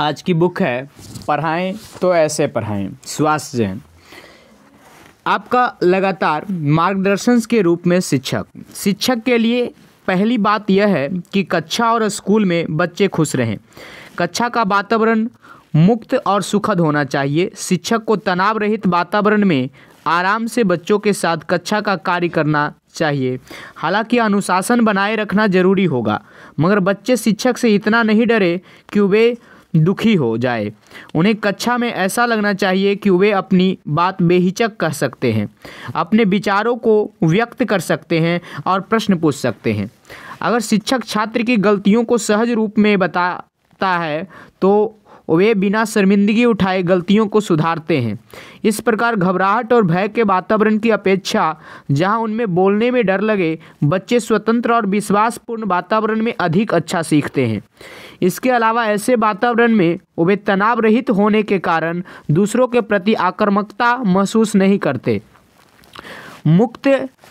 आज की बुक है पढ़ाएं तो ऐसे पढ़ाएं स्वास्थ्य जैन आपका लगातार मार्गदर्शन के रूप में शिक्षक शिक्षक के लिए पहली बात यह है कि कक्षा और स्कूल में बच्चे खुश रहें कक्षा का वातावरण मुक्त और सुखद होना चाहिए शिक्षक को तनाव रहित वातावरण में आराम से बच्चों के साथ कक्षा का कार्य करना चाहिए हालांकि अनुशासन बनाए रखना जरूरी होगा मगर बच्चे शिक्षक से इतना नहीं डरे कि वे दुखी हो जाए उन्हें कक्षा में ऐसा लगना चाहिए कि वे अपनी बात बेहिचक कह सकते हैं अपने विचारों को व्यक्त कर सकते हैं और प्रश्न पूछ सकते हैं अगर शिक्षक छात्र की गलतियों को सहज रूप में बताता है तो वे बिना शर्मिंदगी उठाए गलतियों को सुधारते हैं इस प्रकार घबराहट और भय के वातावरण की अपेक्षा जहां उनमें बोलने में डर लगे बच्चे स्वतंत्र और विश्वासपूर्ण वातावरण में अधिक अच्छा सीखते हैं इसके अलावा ऐसे वातावरण में वे तनाव रहित होने के कारण दूसरों के प्रति आक्रामकता महसूस नहीं करते मुक्त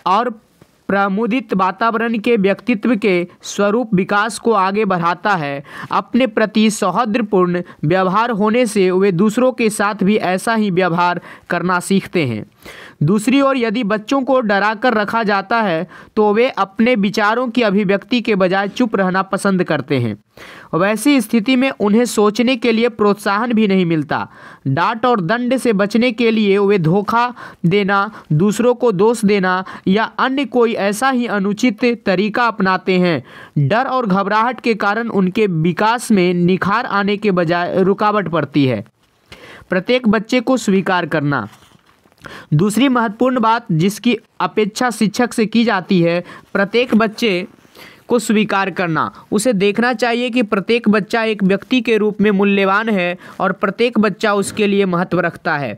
और प्रमुदित वातावरण के व्यक्तित्व के स्वरूप विकास को आगे बढ़ाता है अपने प्रति सौहार्दपूर्ण व्यवहार होने से वे दूसरों के साथ भी ऐसा ही व्यवहार करना सीखते हैं दूसरी ओर यदि बच्चों को डरा कर रखा जाता है तो वे अपने विचारों की अभिव्यक्ति के बजाय चुप रहना पसंद करते हैं वैसी स्थिति में उन्हें सोचने के लिए प्रोत्साहन भी नहीं मिलता डांट और दंड से बचने के लिए वे धोखा देना दूसरों को दोष देना या अन्य कोई ऐसा ही अनुचित तरीका अपनाते हैं डर और घबराहट के कारण उनके विकास में निखार आने के बजाय रुकावट पड़ती है प्रत्येक बच्चे को स्वीकार करना दूसरी महत्वपूर्ण बात जिसकी अपेक्षा शिक्षक से की जाती है प्रत्येक बच्चे को स्वीकार करना उसे देखना चाहिए कि प्रत्येक बच्चा एक व्यक्ति के रूप में मूल्यवान है और प्रत्येक बच्चा उसके लिए महत्व रखता है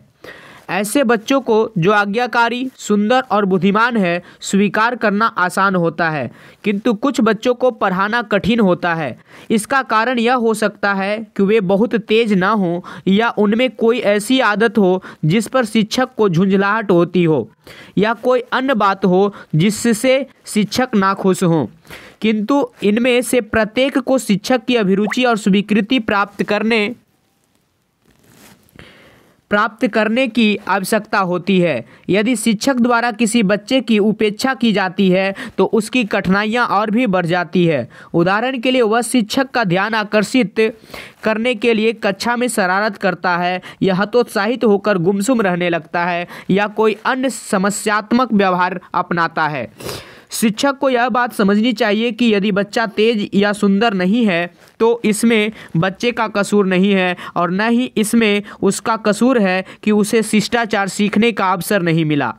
ऐसे बच्चों को जो आज्ञाकारी सुंदर और बुद्धिमान है स्वीकार करना आसान होता है किंतु कुछ बच्चों को पढ़ाना कठिन होता है इसका कारण यह हो सकता है कि वे बहुत तेज ना हों या उनमें कोई ऐसी आदत हो जिस पर शिक्षक को झुंझलाहट होती हो या कोई अन्य बात हो जिससे शिक्षक नाखुश हों किंतु इनमें से प्रत्येक को शिक्षक की अभिरुचि और स्वीकृति प्राप्त करने प्राप्त करने की आवश्यकता होती है यदि शिक्षक द्वारा किसी बच्चे की उपेक्षा की जाती है तो उसकी कठिनाइयाँ और भी बढ़ जाती है उदाहरण के लिए वह शिक्षक का ध्यान आकर्षित करने के लिए कक्षा में शरारत करता है या हतोत्साहित होकर गुमसुम रहने लगता है या कोई अन्य समस्यात्मक व्यवहार अपनाता है शिक्षक को यह बात समझनी चाहिए कि यदि बच्चा तेज या सुंदर नहीं है तो इसमें बच्चे का कसूर नहीं है और न ही इसमें उसका कसूर है कि उसे शिष्टाचार सीखने का अवसर नहीं मिला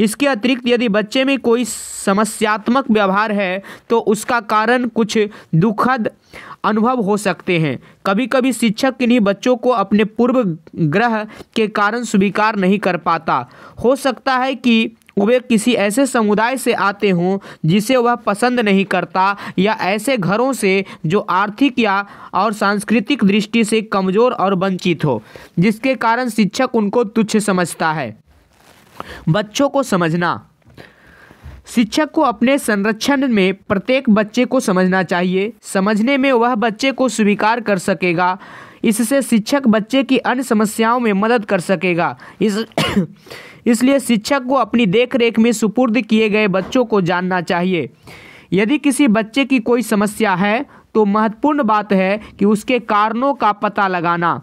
इसके अतिरिक्त यदि बच्चे में कोई समस्यात्मक व्यवहार है तो उसका कारण कुछ दुखद अनुभव हो सकते हैं कभी कभी शिक्षक किन्हीं बच्चों को अपने पूर्व ग्रह के कारण स्वीकार नहीं कर पाता हो सकता है कि वे किसी ऐसे समुदाय से आते हों जिसे वह पसंद नहीं करता या ऐसे घरों से जो आर्थिक या और सांस्कृतिक दृष्टि से कमज़ोर और वंचित हो जिसके कारण शिक्षक उनको तुच्छ समझता है बच्चों को समझना शिक्षक को अपने संरक्षण में प्रत्येक बच्चे को समझना चाहिए समझने में वह बच्चे को स्वीकार कर सकेगा इससे शिक्षक बच्चे की अन्य समस्याओं में मदद कर सकेगा इस इसलिए शिक्षक को अपनी देखरेख में सुपुर्द किए गए बच्चों को जानना चाहिए यदि किसी बच्चे की कोई समस्या है तो महत्वपूर्ण बात है कि उसके कारणों का पता लगाना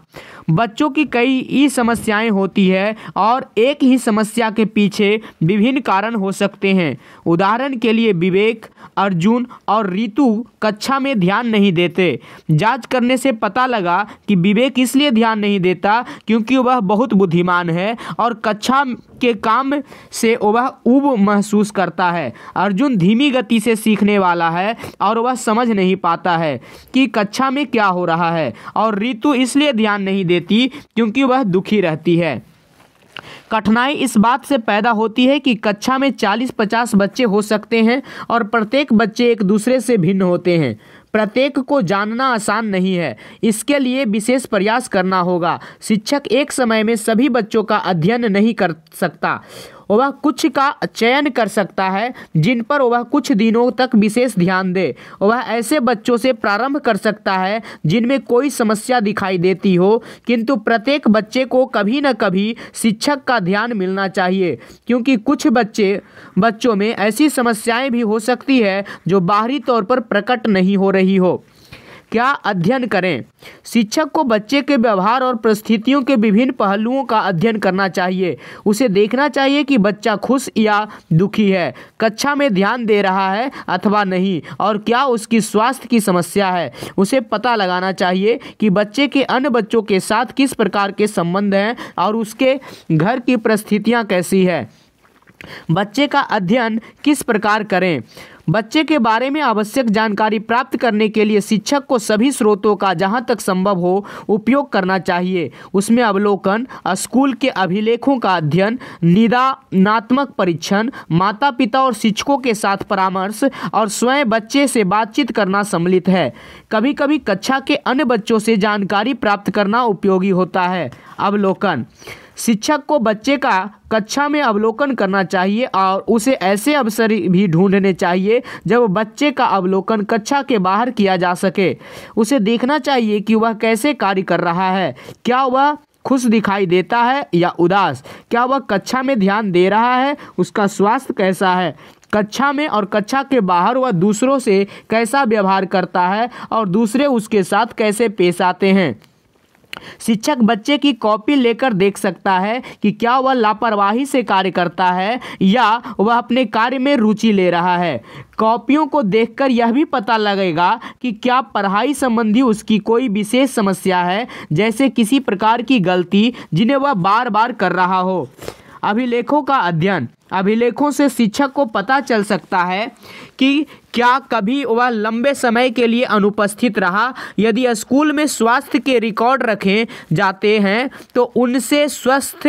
बच्चों की कई ई समस्याएं होती है और एक ही समस्या के पीछे विभिन्न कारण हो सकते हैं उदाहरण के लिए विवेक अर्जुन और रितु कक्षा में ध्यान नहीं देते जांच करने से पता लगा कि विवेक इसलिए ध्यान नहीं देता क्योंकि वह बहुत बुद्धिमान है और कक्षा के काम से वह ऊब महसूस करता है अर्जुन धीमी गति से सीखने वाला है और वह समझ नहीं पाता है कि कक्षा में क्या हो रहा है और ऋतु इसलिए ध्यान नहीं दे देती क्योंकि वह दुखी रहती है कठिनाई इस बात से पैदा होती है कि कक्षा में 40-50 बच्चे हो सकते हैं और प्रत्येक बच्चे एक दूसरे से भिन्न होते हैं प्रत्येक को जानना आसान नहीं है इसके लिए विशेष प्रयास करना होगा शिक्षक एक समय में सभी बच्चों का अध्ययन नहीं कर सकता वह कुछ का चयन कर सकता है जिन पर वह कुछ दिनों तक विशेष ध्यान दे वह ऐसे बच्चों से प्रारंभ कर सकता है जिनमें कोई समस्या दिखाई देती हो किंतु प्रत्येक बच्चे को कभी न कभी शिक्षक का ध्यान मिलना चाहिए क्योंकि कुछ बच्चे बच्चों में ऐसी समस्याएं भी हो सकती है जो बाहरी तौर पर प्रकट नहीं हो रही हो क्या अध्ययन करें शिक्षक को बच्चे के व्यवहार और परिस्थितियों के विभिन्न पहलुओं का अध्ययन करना चाहिए उसे देखना चाहिए कि बच्चा खुश या दुखी है कक्षा में ध्यान दे रहा है अथवा नहीं और क्या उसकी स्वास्थ्य की समस्या है उसे पता लगाना चाहिए कि बच्चे के अन्य बच्चों के साथ किस प्रकार के संबंध हैं और उसके घर की परिस्थितियाँ कैसी है बच्चे का अध्ययन किस प्रकार करें बच्चे के बारे में आवश्यक जानकारी प्राप्त करने के लिए शिक्षक को सभी स्रोतों का जहाँ तक संभव हो उपयोग करना चाहिए उसमें अवलोकन स्कूल के अभिलेखों का अध्ययन निदानात्मक परीक्षण माता पिता और शिक्षकों के साथ परामर्श और स्वयं बच्चे से बातचीत करना सम्मिलित है कभी कभी कक्षा के अन्य बच्चों से जानकारी प्राप्त करना उपयोगी होता है अवलोकन शिक्षक को बच्चे का कक्षा में अवलोकन करना चाहिए और उसे ऐसे अवसर भी ढूंढने चाहिए जब बच्चे का अवलोकन कक्षा के बाहर किया जा सके उसे देखना चाहिए कि वह कैसे कार्य कर रहा है क्या वह खुश दिखाई देता है या उदास क्या वह कक्षा में ध्यान दे रहा है उसका स्वास्थ्य कैसा है कक्षा में और कक्षा के बाहर वह दूसरों से कैसा व्यवहार करता है और दूसरे उसके साथ कैसे पेश आते हैं शिक्षक बच्चे की कॉपी लेकर देख सकता है कि क्या वह लापरवाही से कार्य करता है या वह अपने कार्य में रुचि ले रहा है कॉपियों को देखकर यह भी पता लगेगा कि क्या पढ़ाई संबंधी उसकी कोई विशेष समस्या है जैसे किसी प्रकार की गलती जिन्हें वह बार बार कर रहा हो अभिलेखों का अध्ययन अभिलेखों से शिक्षक को पता चल सकता है कि क्या कभी वह लंबे समय के लिए अनुपस्थित रहा यदि स्कूल में स्वास्थ्य के रिकॉर्ड रखे जाते हैं तो उनसे स्वस्थ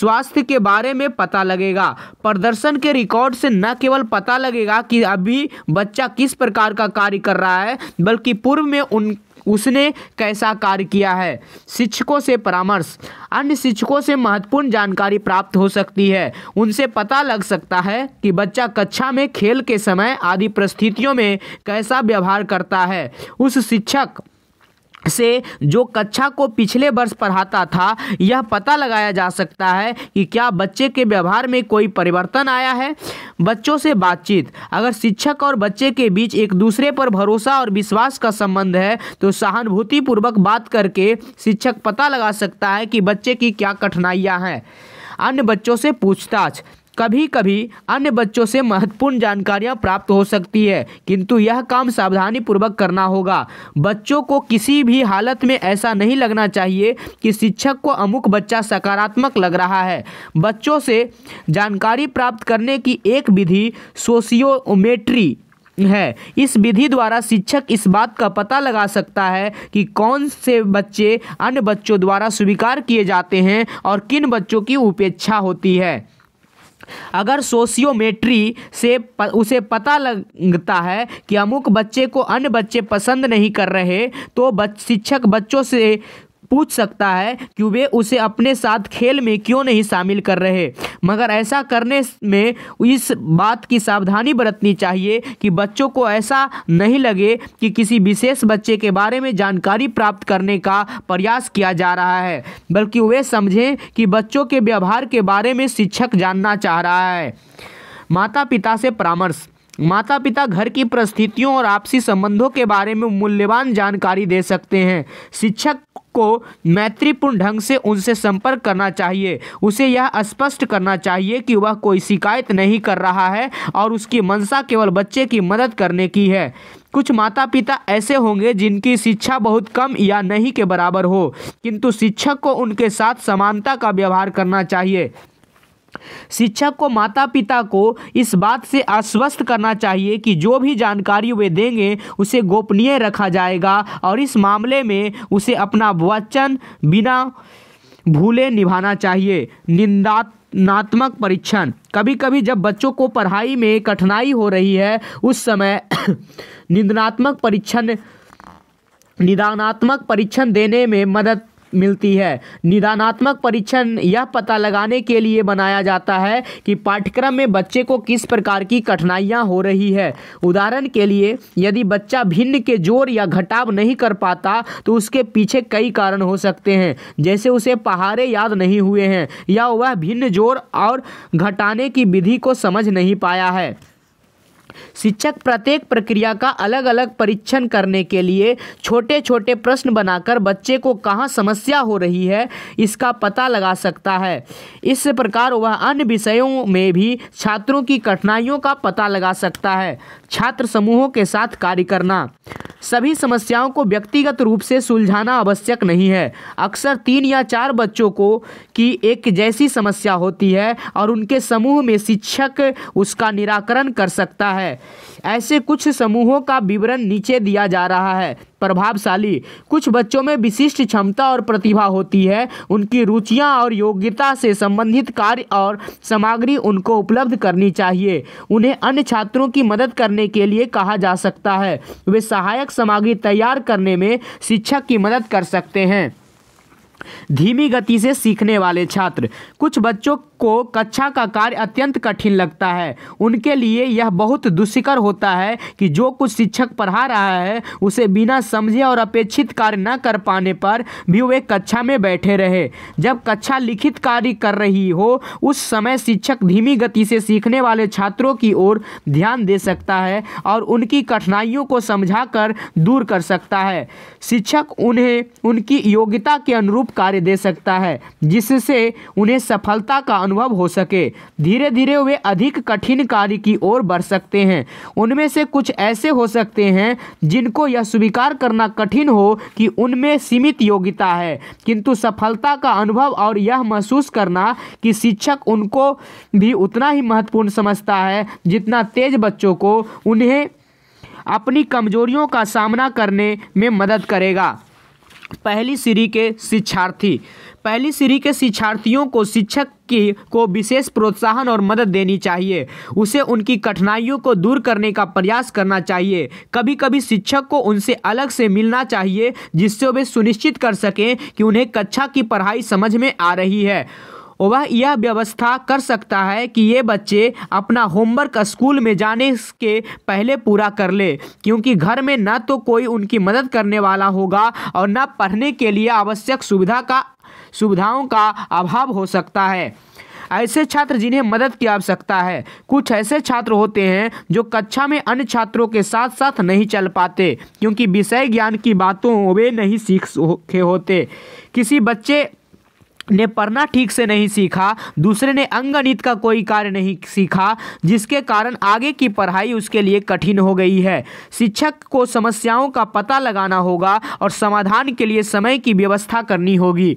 स्वास्थ्य के बारे में पता लगेगा प्रदर्शन के रिकॉर्ड से न केवल पता लगेगा कि अभी बच्चा किस प्रकार का कार्य कर रहा है बल्कि पूर्व में उन उसने कैसा कार्य किया है शिक्षकों से परामर्श अन्य शिक्षकों से महत्वपूर्ण जानकारी प्राप्त हो सकती है उनसे पता लग सकता है कि बच्चा कक्षा में खेल के समय आदि परिस्थितियों में कैसा व्यवहार करता है उस शिक्षक से जो कक्षा को पिछले वर्ष पढ़ाता था यह पता लगाया जा सकता है कि क्या बच्चे के व्यवहार में कोई परिवर्तन आया है बच्चों से बातचीत अगर शिक्षक और बच्चे के बीच एक दूसरे पर भरोसा और विश्वास का संबंध है तो सहानुभूतिपूर्वक बात करके शिक्षक पता लगा सकता है कि बच्चे की क्या कठिनाइयाँ हैं अन्य बच्चों से पूछताछ कभी कभी अन्य बच्चों से महत्वपूर्ण जानकारियां प्राप्त हो सकती है किंतु यह काम सावधानी पूर्वक करना होगा बच्चों को किसी भी हालत में ऐसा नहीं लगना चाहिए कि शिक्षक को अमुक बच्चा सकारात्मक लग रहा है बच्चों से जानकारी प्राप्त करने की एक विधि सोशियोमेट्री है इस विधि द्वारा शिक्षक इस बात का पता लगा सकता है कि कौन से बच्चे अन्य बच्चों द्वारा स्वीकार किए जाते हैं और किन बच्चों की उपेक्षा होती है अगर सोशियोमेट्री से प, उसे पता लगता है कि अमुक बच्चे को अन्य बच्चे पसंद नहीं कर रहे तो बच, शिक्षक बच्चों से पूछ सकता है कि वे उसे अपने साथ खेल में क्यों नहीं शामिल कर रहे मगर ऐसा करने में इस बात की सावधानी बरतनी चाहिए कि बच्चों को ऐसा नहीं लगे कि किसी विशेष बच्चे के बारे में जानकारी प्राप्त करने का प्रयास किया जा रहा है बल्कि वे समझें कि बच्चों के व्यवहार के बारे में शिक्षक जानना चाह रहा है माता पिता से परामर्श माता पिता घर की परिस्थितियों और आपसी संबंधों के बारे में मूल्यवान जानकारी दे सकते हैं शिक्षक को मैत्रीपूर्ण ढंग से उनसे संपर्क करना चाहिए उसे यह स्पष्ट करना चाहिए कि वह कोई शिकायत नहीं कर रहा है और उसकी मंशा केवल बच्चे की मदद करने की है कुछ माता पिता ऐसे होंगे जिनकी शिक्षा बहुत कम या नहीं के बराबर हो किंतु शिक्षक को उनके साथ समानता का व्यवहार करना चाहिए शिक्षक को माता पिता को इस बात से आश्वस्त करना चाहिए कि जो भी जानकारी वे देंगे उसे गोपनीय रखा जाएगा और इस मामले में उसे अपना वचन बिना भूले निभाना चाहिए निंदा नात्मक परीक्षण कभी कभी जब बच्चों को पढ़ाई में कठिनाई हो रही है उस समय निंदनात्मक परीक्षण निदानात्मक परीक्षण देने में मदद मिलती है निदानात्मक परीक्षण यह पता लगाने के लिए बनाया जाता है कि पाठ्यक्रम में बच्चे को किस प्रकार की कठिनाइयाँ हो रही है उदाहरण के लिए यदि बच्चा भिन्न के जोर या घटाव नहीं कर पाता तो उसके पीछे कई कारण हो सकते हैं जैसे उसे पहाड़े याद नहीं हुए हैं या वह भिन्न जोर और घटाने की विधि को समझ नहीं पाया है शिक्षक प्रत्येक प्रक्रिया का अलग अलग परीक्षण करने के लिए छोटे छोटे प्रश्न बनाकर बच्चे को कहाँ समस्या हो रही है इसका पता लगा सकता है इस प्रकार वह अन्य विषयों में भी छात्रों की कठिनाइयों का पता लगा सकता है छात्र समूहों के साथ कार्य करना सभी समस्याओं को व्यक्तिगत रूप से सुलझाना आवश्यक नहीं है अक्सर तीन या चार बच्चों को की एक जैसी समस्या होती है और उनके समूह में शिक्षक उसका निराकरण कर सकता है ऐसे कुछ समूहों का विवरण नीचे दिया जा रहा है प्रभावशाली कुछ बच्चों में विशिष्ट क्षमता और प्रतिभा होती है उनकी रुचियाँ और योग्यता से संबंधित कार्य और सामग्री उनको उपलब्ध करनी चाहिए उन्हें अन्य छात्रों की मदद करने के लिए कहा जा सकता है वे सहायक सामग्री तैयार करने में शिक्षक की मदद कर सकते हैं धीमी गति से सीखने वाले छात्र कुछ बच्चों को कक्षा का कार्य अत्यंत कठिन लगता है उनके लिए यह बहुत दुष्कर होता है कि जो कुछ शिक्षक पढ़ा रहा है उसे बिना समझे और अपेक्षित कार्य न कर पाने पर भी वे कक्षा में बैठे रहे जब कक्षा लिखित कार्य कर रही हो उस समय शिक्षक धीमी गति से सीखने वाले छात्रों की ओर ध्यान दे सकता है और उनकी कठिनाइयों को समझा कर दूर कर सकता है शिक्षक उन्हें उनकी योग्यता के अनुरूप कार्य दे सकता है जिससे उन्हें सफलता का अनुभव हो सके धीरे धीरे वे अधिक कठिन कार्य की ओर बढ़ सकते हैं उनमें से कुछ ऐसे हो सकते हैं जिनको यह स्वीकार करना कठिन हो कि उनमें सीमित योग्यता है किंतु सफलता का अनुभव और यह महसूस करना कि शिक्षक उनको भी उतना ही महत्वपूर्ण समझता है जितना तेज बच्चों को उन्हें अपनी कमजोरियों का सामना करने में मदद करेगा पहली सीरी के शिक्षार्थी पहली सीढ़ी के शिक्षार्थियों को शिक्षक की को विशेष प्रोत्साहन और मदद देनी चाहिए उसे उनकी कठिनाइयों को दूर करने का प्रयास करना चाहिए कभी कभी शिक्षक को उनसे अलग से मिलना चाहिए जिससे वे सुनिश्चित कर सकें कि उन्हें कक्षा की पढ़ाई समझ में आ रही है वह यह व्यवस्था कर सकता है कि ये बच्चे अपना होमवर्क स्कूल में जाने के पहले पूरा कर ले क्योंकि घर में न तो कोई उनकी मदद करने वाला होगा और न पढ़ने के लिए आवश्यक सुविधा का सुविधाओं का अभाव हो सकता है ऐसे छात्र जिन्हें मदद की आवश्यकता है कुछ ऐसे छात्र होते हैं जो कक्षा में अन्य छात्रों के साथ साथ नहीं चल पाते क्योंकि विषय ज्ञान की बातों वे नहीं सीख के होते किसी बच्चे ने पढ़ना ठीक से नहीं सीखा दूसरे ने अंगणित का कोई कार्य नहीं सीखा जिसके कारण आगे की पढ़ाई उसके लिए कठिन हो गई है शिक्षक को समस्याओं का पता लगाना होगा और समाधान के लिए समय की व्यवस्था करनी होगी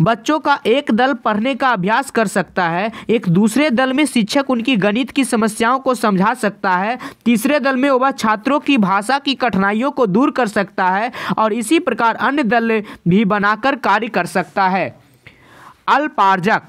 बच्चों का एक दल पढ़ने का अभ्यास कर सकता है एक दूसरे दल में शिक्षक उनकी गणित की समस्याओं को समझा सकता है तीसरे दल में वह छात्रों की भाषा की कठिनाइयों को दूर कर सकता है और इसी प्रकार अन्य दल भी बनाकर कार्य कर सकता है अल्पार्जक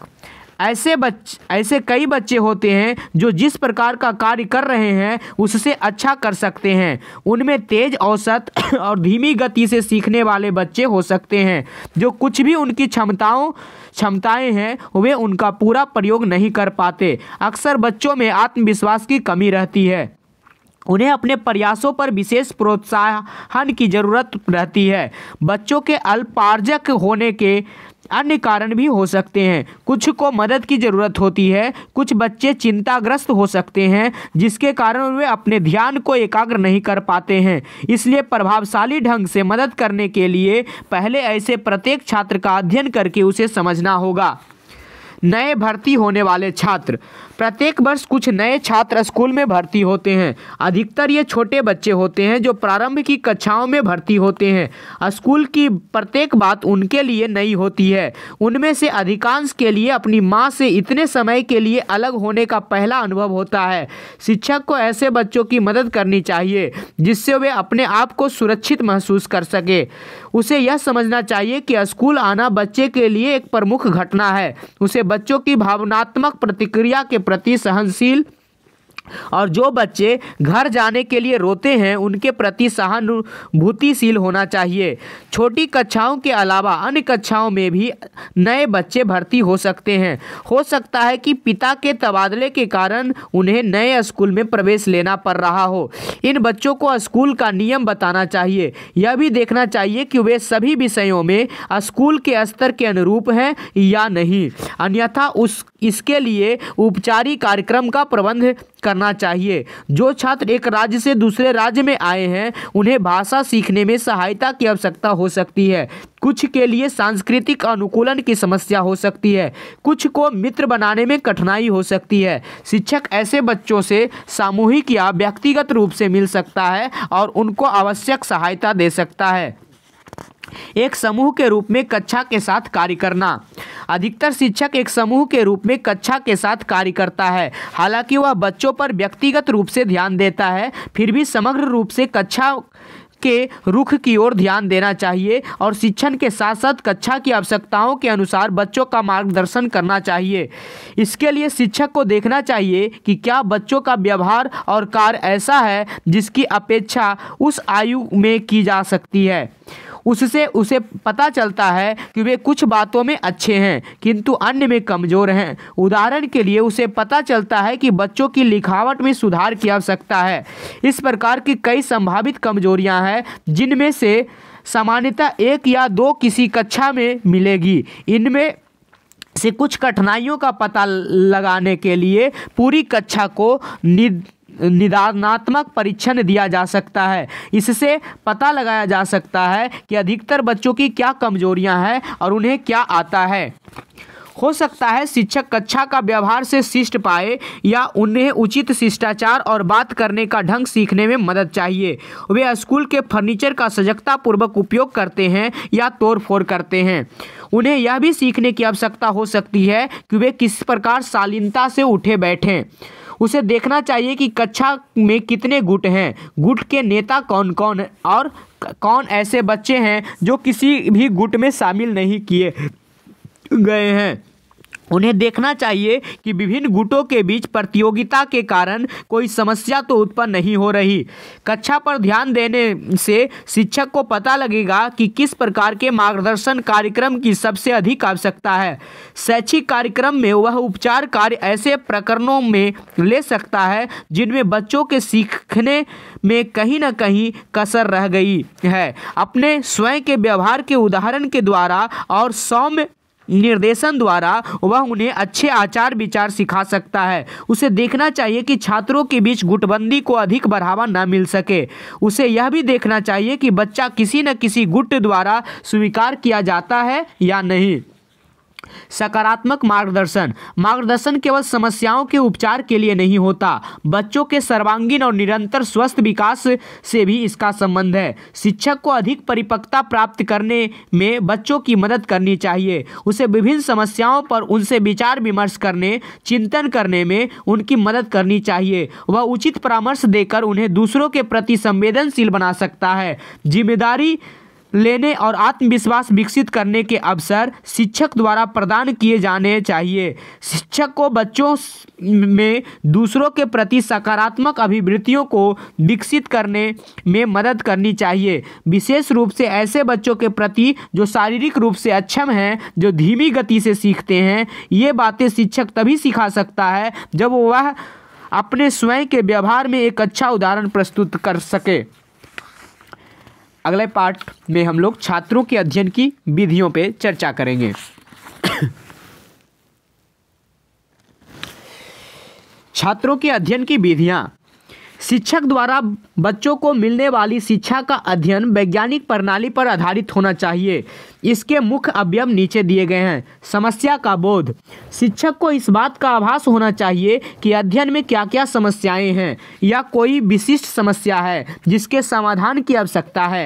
ऐसे बच ऐसे कई बच्चे होते हैं जो जिस प्रकार का कार्य कर रहे हैं उससे अच्छा कर सकते हैं उनमें तेज औसत और धीमी गति से सीखने वाले बच्चे हो सकते हैं जो कुछ भी उनकी क्षमताओं क्षमताएं हैं वे उनका पूरा प्रयोग नहीं कर पाते अक्सर बच्चों में आत्मविश्वास की कमी रहती है उन्हें अपने प्रयासों पर विशेष प्रोत्साहन की जरूरत रहती है बच्चों के अल्पार्जक होने के अन्य कारण भी हो सकते हैं कुछ को मदद की ज़रूरत होती है कुछ बच्चे चिंताग्रस्त हो सकते हैं जिसके कारण वे अपने ध्यान को एकाग्र नहीं कर पाते हैं इसलिए प्रभावशाली ढंग से मदद करने के लिए पहले ऐसे प्रत्येक छात्र का अध्ययन करके उसे समझना होगा नए भर्ती होने वाले छात्र प्रत्येक वर्ष कुछ नए छात्र स्कूल में भर्ती होते हैं अधिकतर ये छोटे बच्चे होते हैं जो प्रारंभ की कक्षाओं में भर्ती होते हैं स्कूल की प्रत्येक बात उनके लिए नई होती है उनमें से अधिकांश के लिए अपनी माँ से इतने समय के लिए अलग होने का पहला अनुभव होता है शिक्षक को ऐसे बच्चों की मदद करनी चाहिए जिससे वे अपने आप को सुरक्षित महसूस कर सके उसे यह समझना चाहिए कि स्कूल आना बच्चे के लिए एक प्रमुख घटना है उसे बच्चों की भावनात्मक प्रतिक्रिया के प्रति सहनशील और जो बच्चे घर जाने के लिए रोते हैं उनके प्रति सहानुभूतिशील होना चाहिए छोटी कक्षाओं के अलावा अन्य कक्षाओं में भी नए बच्चे भर्ती हो सकते हैं हो सकता है कि पिता के तबादले के कारण उन्हें नए स्कूल में प्रवेश लेना पड़ रहा हो इन बच्चों को स्कूल का नियम बताना चाहिए यह भी देखना चाहिए कि वे सभी विषयों में स्कूल के स्तर के अनुरूप हैं या नहीं अन्यथा उस इसके लिए उपचारी कार्यक्रम का प्रबंध करना चाहिए जो छात्र एक राज्य से दूसरे राज्य में आए हैं उन्हें भाषा सीखने में सहायता की आवश्यकता हो सकती है कुछ के लिए सांस्कृतिक अनुकूलन की समस्या हो सकती है कुछ को मित्र बनाने में कठिनाई हो सकती है शिक्षक ऐसे बच्चों से सामूहिक या व्यक्तिगत रूप से मिल सकता है और उनको आवश्यक सहायता दे सकता है एक समूह के रूप में कक्षा के साथ कार्य करना अधिकतर शिक्षक एक समूह के रूप में कक्षा के साथ कार्य करता है हालांकि वह बच्चों पर व्यक्तिगत रूप से ध्यान देता है फिर भी समग्र रूप से कक्षा के रुख की ओर ध्यान देना चाहिए और शिक्षण के साथ साथ कक्षा की आवश्यकताओं के अनुसार बच्चों का मार्गदर्शन करना चाहिए इसके लिए शिक्षक को देखना चाहिए कि क्या बच्चों का व्यवहार और कार्य ऐसा है जिसकी अपेक्षा उस आयु में की जा सकती है उससे उसे पता चलता है कि वे कुछ बातों में अच्छे हैं किंतु अन्य में कमज़ोर हैं उदाहरण के लिए उसे पता चलता है कि बच्चों की लिखावट में सुधार की आवश्यकता है इस प्रकार की कई संभावित कमजोरियां हैं जिनमें से सामान्यतः एक या दो किसी कक्षा में मिलेगी इनमें से कुछ कठिनाइयों का पता लगाने के लिए पूरी कक्षा को निर् निदानात्मक परीक्षण दिया जा सकता है इससे पता लगाया जा सकता है कि अधिकतर बच्चों की क्या कमजोरियां हैं और उन्हें क्या आता है हो सकता है शिक्षक कक्षा का व्यवहार से शिष्ट पाए या उन्हें उचित शिष्टाचार और बात करने का ढंग सीखने में मदद चाहिए वे स्कूल के फर्नीचर का सजगतापूर्वक उपयोग करते हैं या तोड़फोड़ करते हैं उन्हें यह भी सीखने की आवश्यकता हो सकती है कि वे किस प्रकार शालीनता से उठे बैठें उसे देखना चाहिए कि कक्षा में कितने गुट हैं गुट के नेता कौन कौन और कौन ऐसे बच्चे हैं जो किसी भी गुट में शामिल नहीं किए गए हैं उन्हें देखना चाहिए कि विभिन्न गुटों के बीच प्रतियोगिता के कारण कोई समस्या तो उत्पन्न नहीं हो रही कक्षा पर ध्यान देने से शिक्षक को पता लगेगा कि किस प्रकार के मार्गदर्शन कार्यक्रम की सबसे अधिक आवश्यकता है शैक्षिक कार्यक्रम में वह उपचार कार्य ऐसे प्रकरणों में ले सकता है जिनमें बच्चों के सीखने में कहीं ना कहीं कसर रह गई है अपने स्वयं के व्यवहार के उदाहरण के द्वारा और सौम्य निर्देशन द्वारा वह उन्हें अच्छे आचार विचार सिखा सकता है उसे देखना चाहिए कि छात्रों के बीच गुटबंदी को अधिक बढ़ावा न मिल सके उसे यह भी देखना चाहिए कि बच्चा किसी न किसी गुट द्वारा स्वीकार किया जाता है या नहीं सकारात्मक मार्गदर्शन मार्गदर्शन केवल समस्याओं के उपचार के लिए नहीं होता बच्चों के सर्वांगीण और निरंतर स्वस्थ विकास से भी इसका संबंध है शिक्षक को अधिक परिपक्वता प्राप्त करने में बच्चों की मदद करनी चाहिए उसे विभिन्न समस्याओं पर उनसे विचार विमर्श करने चिंतन करने में उनकी मदद करनी चाहिए वह उचित परामर्श देकर उन्हें दूसरों के प्रति संवेदनशील बना सकता है जिम्मेदारी लेने और आत्मविश्वास विकसित करने के अवसर शिक्षक द्वारा प्रदान किए जाने चाहिए शिक्षक को बच्चों में दूसरों के प्रति सकारात्मक अभिवृत्तियों को विकसित करने में मदद करनी चाहिए विशेष रूप से ऐसे बच्चों के प्रति जो शारीरिक रूप से अक्षम हैं जो धीमी गति से सीखते हैं ये बातें शिक्षक तभी सिखा सकता है जब वह अपने स्वयं के व्यवहार में एक अच्छा उदाहरण प्रस्तुत कर सके अगले पार्ट में हम लोग छात्रों के अध्ययन की विधियों पे चर्चा करेंगे छात्रों के अध्ययन की विधियाँ शिक्षक द्वारा बच्चों को मिलने वाली शिक्षा का अध्ययन वैज्ञानिक प्रणाली पर आधारित होना चाहिए इसके मुख्य अवयव नीचे दिए गए हैं समस्या का बोध शिक्षक को इस बात का आभास होना चाहिए कि अध्ययन में क्या क्या समस्याएं हैं या कोई विशिष्ट समस्या है जिसके समाधान की आवश्यकता है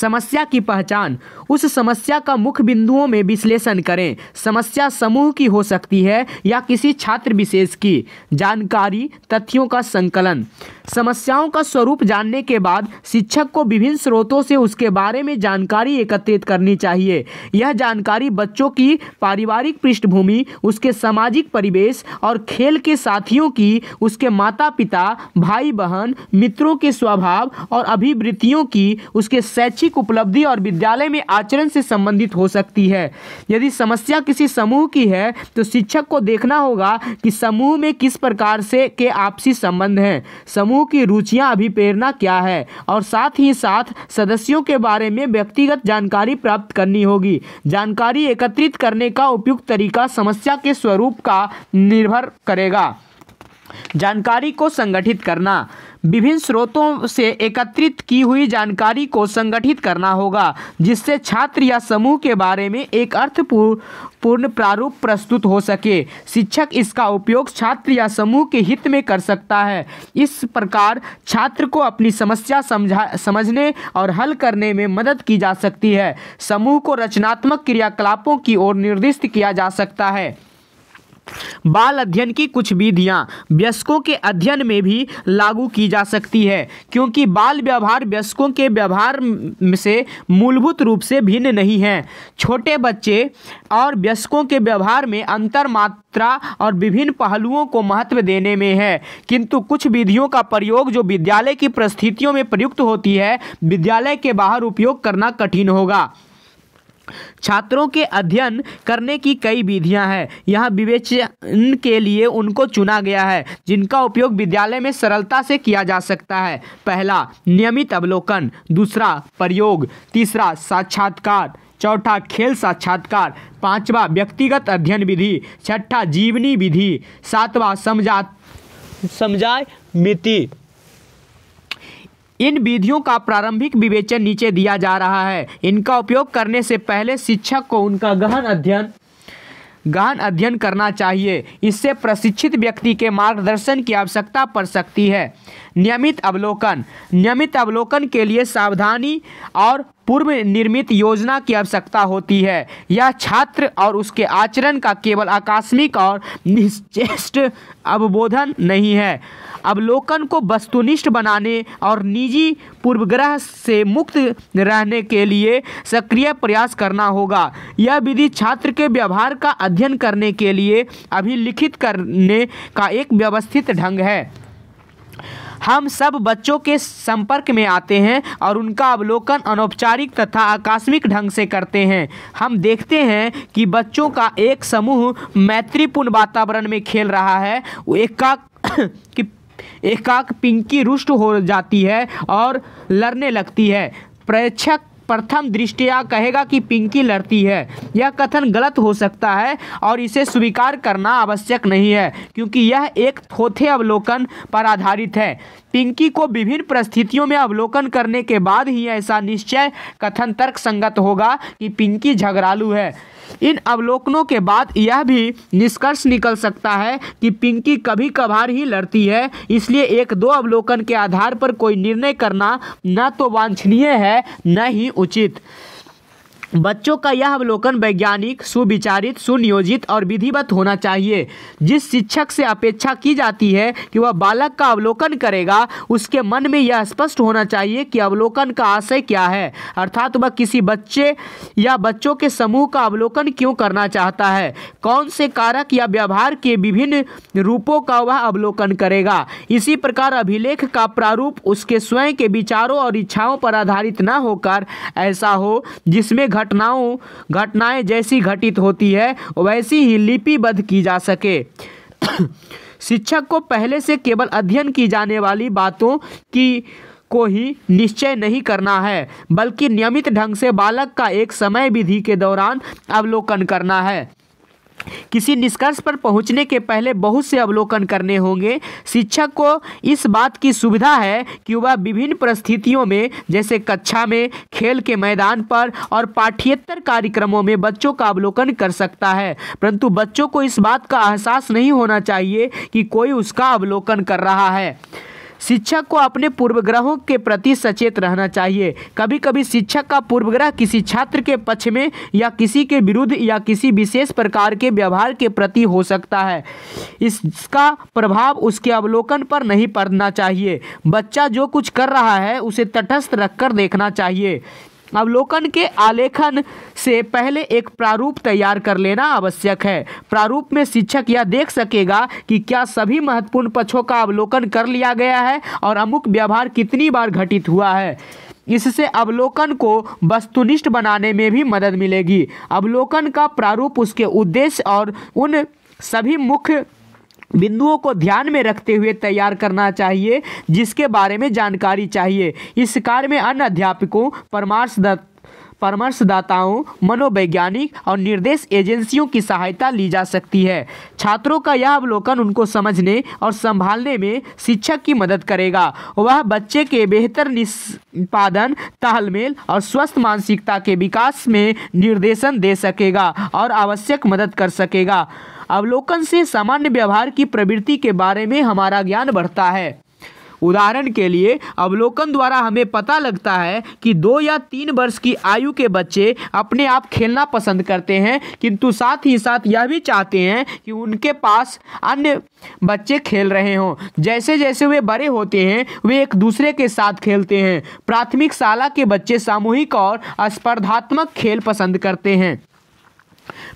समस्या की पहचान उस समस्या का मुख्य बिंदुओं में विश्लेषण करें समस्या समूह की हो सकती है या किसी छात्र विशेष की जानकारी तथ्यों का संकलन समस्याओं का स्वरूप जानने के बाद शिक्षक को विभिन्न स्रोतों से उसके बारे में जानकारी एकत्रित करनी चाहिए यह जानकारी बच्चों की पारिवारिक पृष्ठभूमि उसके सामाजिक परिवेश और खेल के साथियों की उसके माता पिता भाई बहन मित्रों के स्वभाव और अभिवृत्तियों की उसके शैक्षिक उपलब्धि और विद्यालय में आचरण से संबंधित हो सकती है यदि समस्या किसी समूह की है तो शिक्षक को देखना होगा कि समूह में किस प्रकार से के आपसी संबंध हैं समूह की रुचियां अभिप्रेरणा क्या है और साथ ही साथ सदस्यों के बारे में व्यक्तिगत जानकारी प्राप्त करनी होगी जानकारी एकत्रित करने का उपयुक्त तरीका समस्या के स्वरूप का निर्भर करेगा जानकारी को संगठित करना विभिन्न स्रोतों से एकत्रित की हुई जानकारी को संगठित करना होगा जिससे छात्र या समूह के बारे में एक अर्थपूर्ण पूर्ण प्रारूप प्रस्तुत हो सके शिक्षक इसका उपयोग छात्र या समूह के हित में कर सकता है इस प्रकार छात्र को अपनी समस्या समझा समझने और हल करने में मदद की जा सकती है समूह को रचनात्मक क्रियाकलापों की ओर निर्दिष्ट किया जा सकता है बाल अध्ययन की कुछ विधियाँ व्यस्कों के अध्ययन में भी लागू की जा सकती है क्योंकि बाल व्यवहार व्यस्कों के व्यवहार से मूलभूत रूप से भिन्न नहीं है छोटे बच्चे और व्यस्कों के व्यवहार में अंतर मात्रा और विभिन्न पहलुओं को महत्व देने में है किंतु कुछ विधियों का प्रयोग जो विद्यालय की परिस्थितियों में प्रयुक्त होती है विद्यालय के बाहर उपयोग करना कठिन होगा छात्रों के अध्ययन करने की कई विधियां हैं यह विवेचन के लिए उनको चुना गया है जिनका उपयोग विद्यालय में सरलता से किया जा सकता है पहला नियमित अवलोकन दूसरा प्रयोग तीसरा साक्षात्कार चौथा खेल साक्षात्कार पांचवा व्यक्तिगत अध्ययन विधि छठा जीवनी विधि सातवा समझा समझाए मिति इन विधियों का प्रारंभिक विवेचन नीचे दिया जा रहा है इनका उपयोग करने से पहले शिक्षक को उनका गहन अध्ययन गहन अध्ययन करना चाहिए इससे प्रशिक्षित व्यक्ति के मार्गदर्शन की आवश्यकता पड़ सकती है नियमित अवलोकन नियमित अवलोकन के लिए सावधानी और पूर्व निर्मित योजना की आवश्यकता होती है यह छात्र और उसके आचरण का केवल आकस्मिक और निश्चेष्ट अवबोधन नहीं है अवलोकन को वस्तुनिष्ठ बनाने और निजी पूर्वग्रह से मुक्त रहने के लिए सक्रिय प्रयास करना होगा यह विधि छात्र के व्यवहार का अध्ययन करने के लिए अभिलिखित करने का एक व्यवस्थित ढंग है हम सब बच्चों के संपर्क में आते हैं और उनका अवलोकन अनौपचारिक तथा आकस्मिक ढंग से करते हैं हम देखते हैं कि बच्चों का एक समूह मैत्रीपूर्ण वातावरण में खेल रहा है एक का कि एकाक पिंकी रुष्ट हो जाती है और लड़ने लगती है प्रेक्षक प्रथम दृष्टिया कहेगा कि पिंकी लड़ती है यह कथन गलत हो सकता है और इसे स्वीकार करना आवश्यक नहीं है क्योंकि यह एक थोथे अवलोकन पर आधारित है पिंकी को विभिन्न परिस्थितियों में अवलोकन करने के बाद ही ऐसा निश्चय कथन तर्क संगत होगा कि पिंकी झगड़ालू है इन अवलोकनों के बाद यह भी निष्कर्ष निकल सकता है कि पिंकी कभी कभार ही लड़ती है इसलिए एक दो अवलोकन के आधार पर कोई निर्णय करना न तो वांछनीय है न ही उचित बच्चों का यह अवलोकन वैज्ञानिक सुविचारित सुनियोजित और विधिवत होना चाहिए जिस शिक्षक से अपेक्षा की जाती है कि वह बालक का अवलोकन करेगा उसके मन में यह स्पष्ट होना चाहिए कि अवलोकन का आशय क्या है अर्थात वह किसी बच्चे या बच्चों के समूह का अवलोकन क्यों करना चाहता है कौन से कारक या व्यवहार के विभिन्न रूपों का वह अवलोकन करेगा इसी प्रकार अभिलेख का प्रारूप उसके स्वयं के विचारों और इच्छाओं पर आधारित न होकर ऐसा हो जिसमें घटनाओं घटनाएं जैसी घटित होती है वैसी ही लिपिबद्ध की जा सके शिक्षक को पहले से केवल अध्ययन की जाने वाली बातों की को ही निश्चय नहीं करना है बल्कि नियमित ढंग से बालक का एक समय विधि के दौरान अवलोकन करना है किसी निष्कर्ष पर पहुंचने के पहले बहुत से अवलोकन करने होंगे शिक्षक को इस बात की सुविधा है कि वह विभिन्न परिस्थितियों में जैसे कक्षा में खेल के मैदान पर और पाठ्येतर कार्यक्रमों में बच्चों का अवलोकन कर सकता है परंतु बच्चों को इस बात का एहसास नहीं होना चाहिए कि कोई उसका अवलोकन कर रहा है शिक्षक को अपने पूर्वग्रहों के प्रति सचेत रहना चाहिए कभी कभी शिक्षक का पूर्वग्रह किसी छात्र के पक्ष में या किसी के विरुद्ध या किसी विशेष प्रकार के व्यवहार के प्रति हो सकता है इसका प्रभाव उसके अवलोकन पर नहीं पड़ना चाहिए बच्चा जो कुछ कर रहा है उसे तटस्थ रखकर देखना चाहिए अवलोकन के आलेखन से पहले एक प्रारूप तैयार कर लेना आवश्यक है प्रारूप में शिक्षक यह देख सकेगा कि क्या सभी महत्वपूर्ण पक्षों का अवलोकन कर लिया गया है और अमुक व्यवहार कितनी बार घटित हुआ है इससे अवलोकन को वस्तुनिष्ठ बनाने में भी मदद मिलेगी अवलोकन का प्रारूप उसके उद्देश्य और उन सभी मुख्य बिंदुओं को ध्यान में रखते हुए तैयार करना चाहिए जिसके बारे में जानकारी चाहिए इस कार्य में अन्य अध्यापकों परामर्श परामर्शदाताओं मनोवैज्ञानिक और निर्देश एजेंसियों की सहायता ली जा सकती है छात्रों का यह अवलोकन उनको समझने और संभालने में शिक्षक की मदद करेगा वह बच्चे के बेहतर निष्पादन तालमेल और स्वस्थ मानसिकता के विकास में निर्देशन दे सकेगा और आवश्यक मदद कर सकेगा अवलोकन से सामान्य व्यवहार की प्रवृत्ति के बारे में हमारा ज्ञान बढ़ता है उदाहरण के लिए अवलोकन द्वारा हमें पता लगता है कि दो या तीन वर्ष की आयु के बच्चे अपने आप खेलना पसंद करते हैं किंतु साथ ही साथ यह भी चाहते हैं कि उनके पास अन्य बच्चे खेल रहे हों जैसे जैसे वे बड़े होते हैं वे एक दूसरे के साथ खेलते हैं प्राथमिक शाला के बच्चे सामूहिक और स्पर्धात्मक खेल पसंद करते हैं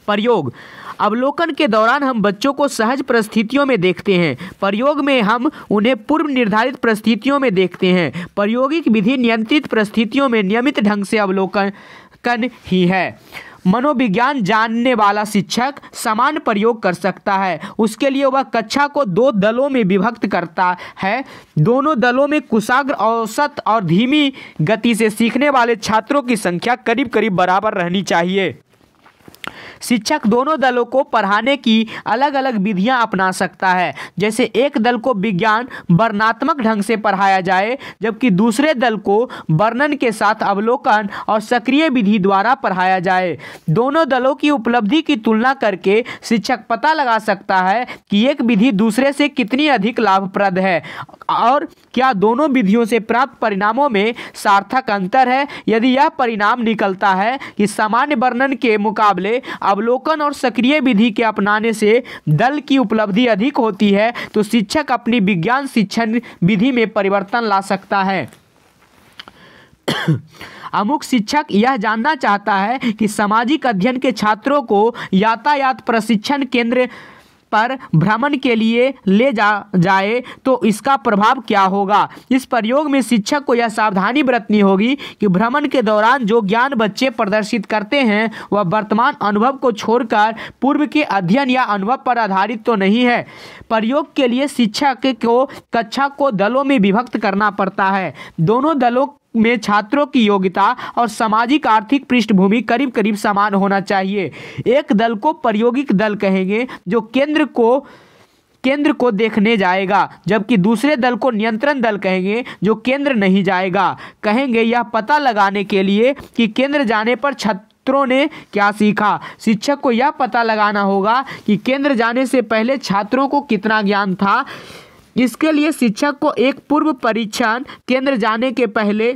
प्रयोग अवलोकन के दौरान हम बच्चों को सहज परिस्थितियों में देखते हैं प्रयोग में हम उन्हें पूर्व निर्धारित परिस्थितियों में देखते हैं प्रायोगिक विधि नियंत्रित परिस्थितियों में नियमित ढंग से अवलोकन कन ही है मनोविज्ञान जानने वाला शिक्षक समान प्रयोग कर सकता है उसके लिए वह कक्षा को दो दलों में विभक्त करता है दोनों दलों में कुशाग्र औसत और धीमी गति से सीखने वाले छात्रों की संख्या करीब करीब बराबर रहनी चाहिए शिक्षक दोनों दलों को पढ़ाने की अलग अलग विधियां अपना सकता है जैसे एक दल को विज्ञान वर्णात्मक ढंग से पढ़ाया जाए जबकि दूसरे दल को वर्णन के साथ अवलोकन और सक्रिय विधि द्वारा पढ़ाया जाए दोनों दलों की उपलब्धि की तुलना करके शिक्षक पता लगा सकता है कि एक विधि दूसरे से कितनी अधिक लाभप्रद है और क्या दोनों विधियों से प्राप्त परिणामों में सार्थक अंतर है यदि यह परिणाम निकलता है कि सामान्य वर्णन के मुकाबले अवलोकन और सक्रिय विधि के अपनाने से दल की उपलब्धि अधिक होती है तो शिक्षक अपनी विज्ञान शिक्षण विधि में परिवर्तन ला सकता है अमुक शिक्षक यह जानना चाहता है कि सामाजिक अध्ययन के छात्रों को यातायात प्रशिक्षण केंद्र पर भ्रमण के लिए ले जा जाए तो इसका प्रभाव क्या होगा इस प्रयोग में शिक्षक को यह सावधानी बरतनी होगी कि भ्रमण के दौरान जो ज्ञान बच्चे प्रदर्शित करते हैं वह वर्तमान अनुभव को छोड़कर पूर्व के अध्ययन या अनुभव पर आधारित तो नहीं है प्रयोग के लिए शिक्षक को कक्षा को दलों में विभक्त करना पड़ता है दोनों दलों में छात्रों की योग्यता और सामाजिक आर्थिक पृष्ठभूमि करीब करीब समान होना चाहिए एक दल को प्रायोगिक दल कहेंगे जो केंद्र को केंद्र को देखने जाएगा जबकि दूसरे दल को नियंत्रण दल कहेंगे जो केंद्र नहीं जाएगा कहेंगे यह पता लगाने के लिए कि केंद्र जाने पर छत छात्रों ने क्या सीखा शिक्षक को यह पता लगाना होगा कि केंद्र जाने से पहले छात्रों को कितना ज्ञान था इसके लिए शिक्षक को एक पूर्व परीक्षण केंद्र जाने के पहले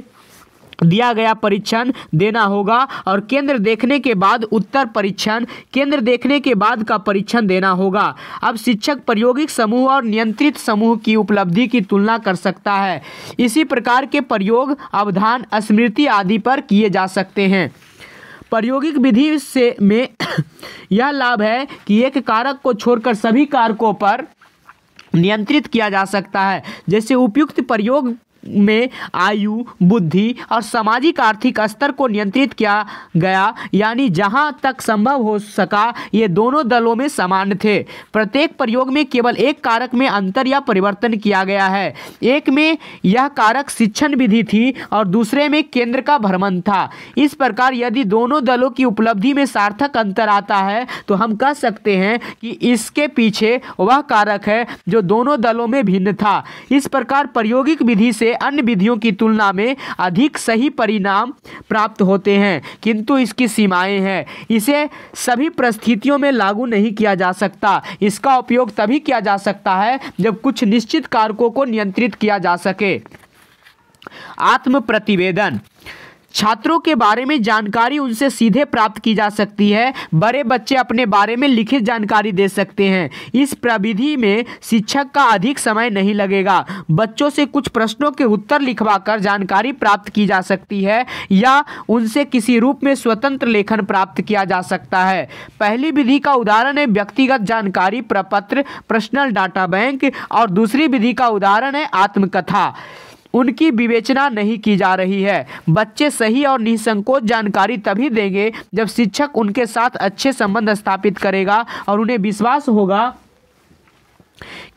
दिया गया परीक्षण देना होगा और केंद्र देखने के बाद उत्तर परीक्षण केंद्र देखने के बाद का परीक्षण देना होगा अब शिक्षक प्रायोगिक समूह और नियंत्रित समूह की उपलब्धि की तुलना कर सकता है इसी प्रकार के प्रयोग अवधान स्मृति आदि पर किए जा सकते हैं प्रायोगिक विधि से में यह लाभ है कि एक कारक को छोड़कर सभी कारकों पर नियंत्रित किया जा सकता है जैसे उपयुक्त प्रयोग में आयु बुद्धि और सामाजिक आर्थिक स्तर को नियंत्रित किया गया यानी जहां तक संभव हो सका ये दोनों दलों में समान थे प्रत्येक प्रयोग में केवल एक कारक में अंतर या परिवर्तन किया गया है एक में यह कारक शिक्षण विधि थी और दूसरे में केंद्र का भ्रमण था इस प्रकार यदि दोनों दलों की उपलब्धि में सार्थक अंतर आता है तो हम कह सकते हैं कि इसके पीछे वह कारक है जो दोनों दलों में भिन्न था इस प्रकार प्रायोगिक विधि से अन्य विधियों की तुलना में अधिक सही परिणाम प्राप्त होते हैं किंतु इसकी सीमाएं हैं इसे सभी परिस्थितियों में लागू नहीं किया जा सकता इसका उपयोग तभी किया जा सकता है जब कुछ निश्चित कारकों को नियंत्रित किया जा सके आत्म प्रतिवेदन छात्रों के बारे में जानकारी उनसे सीधे प्राप्त की जा सकती है बड़े बच्चे अपने बारे में लिखित जानकारी दे सकते हैं इस प्रविधि में शिक्षक का अधिक समय नहीं लगेगा बच्चों से कुछ प्रश्नों के उत्तर लिखवाकर जानकारी प्राप्त की जा सकती है या उनसे किसी रूप में स्वतंत्र लेखन प्राप्त किया जा सकता है पहली विधि का उदाहरण है व्यक्तिगत जानकारी प्रपत्र पर्सनल डाटा बैंक और दूसरी विधि का उदाहरण है आत्मकथा उनकी विवेचना नहीं की जा रही है बच्चे सही और निसंकोच जानकारी तभी देंगे जब शिक्षक उनके साथ अच्छे संबंध स्थापित करेगा और उन्हें विश्वास होगा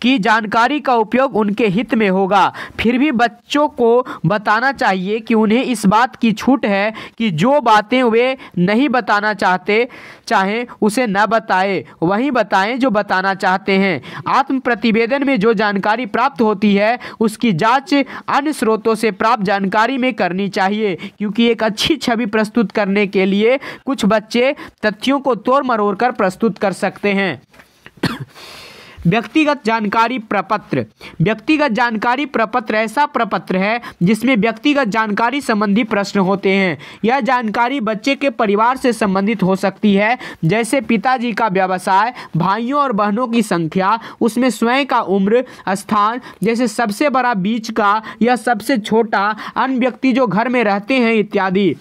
की जानकारी का उपयोग उनके हित में होगा फिर भी बच्चों को बताना चाहिए कि उन्हें इस बात की छूट है कि जो बातें वे नहीं बताना चाहते चाहें उसे न बताएं वही बताएं जो बताना चाहते हैं आत्म प्रतिवेदन में जो जानकारी प्राप्त होती है उसकी जांच अन्य स्रोतों से प्राप्त जानकारी में करनी चाहिए क्योंकि एक अच्छी छवि प्रस्तुत करने के लिए कुछ बच्चे तथ्यों को तोड़ मरोड़ कर प्रस्तुत कर सकते हैं व्यक्तिगत जानकारी प्रपत्र व्यक्तिगत जानकारी प्रपत्र ऐसा प्रपत्र है जिसमें व्यक्तिगत जानकारी संबंधी प्रश्न होते हैं यह जानकारी बच्चे के परिवार से संबंधित हो सकती है जैसे पिताजी का व्यवसाय भाइयों और बहनों की संख्या उसमें स्वयं का उम्र स्थान जैसे सबसे बड़ा बीच का या सबसे छोटा अन्य व्यक्ति जो घर में रहते हैं इत्यादि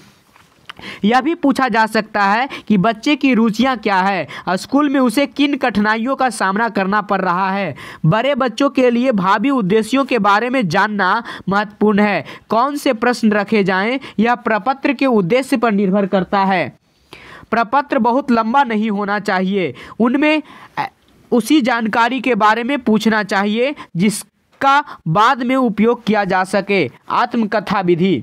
यह भी पूछा जा सकता है कि बच्चे की रुचियां क्या है स्कूल में उसे किन कठिनाइयों का सामना करना पड़ रहा है बड़े बच्चों के लिए भावी उद्देश्यों के बारे में जानना महत्वपूर्ण है कौन से प्रश्न रखे जाएं यह प्रपत्र के उद्देश्य पर निर्भर करता है प्रपत्र बहुत लंबा नहीं होना चाहिए उनमें उसी जानकारी के बारे में पूछना चाहिए जिसका बाद में उपयोग किया जा सके आत्मकथा विधि